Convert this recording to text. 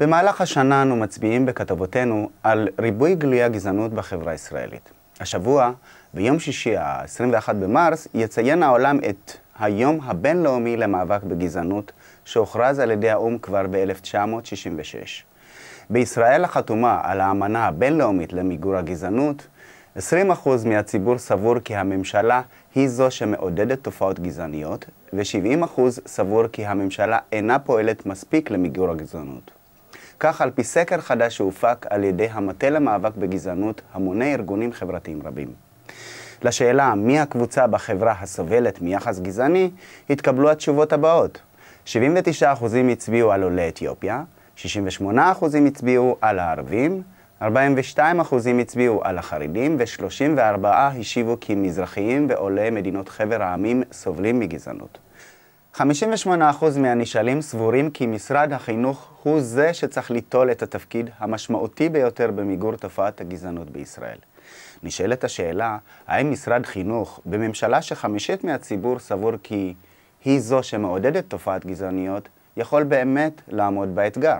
במהלך השנה אנו מצביעים בכתבותינו על ריבוי גילויי הגזענות בחברה הישראלית. השבוע, ביום שישי, ה-21 במרס, יציין העולם את היום הבינלאומי למאבק בגזענות, שהוכרז על ידי האו"ם כבר ב-1966. בישראל החתומה על האמנה הבינלאומית למיגור הגזענות, 20% מהציבור סבור כי הממשלה היא זו שמעודדת תופעות גזעניות, ו-70% סבור כי הממשלה אינה פועלת מספיק למיגור הגזענות. כך על פי סקר חדש שהופק על ידי המטה למאבק בגזענות, המוני ארגונים חברתיים רבים. לשאלה מי הקבוצה בחברה הסובלת מיחס גזעני, התקבלו התשובות הבאות: 79% הצביעו על עולי אתיופיה, 68% הצביעו על הערבים, 42% הצביעו על החרדים ו-34% השיבו כי מזרחיים ועולי מדינות חבר העמים סובלים מגזענות. 58% מהנשאלים סבורים כי משרד החינוך הוא זה שצריך ליטול את התפקיד המשמעותי ביותר במיגור תופעת הגזענות בישראל. נשאלת השאלה, האם משרד חינוך, בממשלה שחמישית מהציבור סבור כי היא זו שמעודדת תופעת גזעניות, יכול באמת לעמוד באתגר?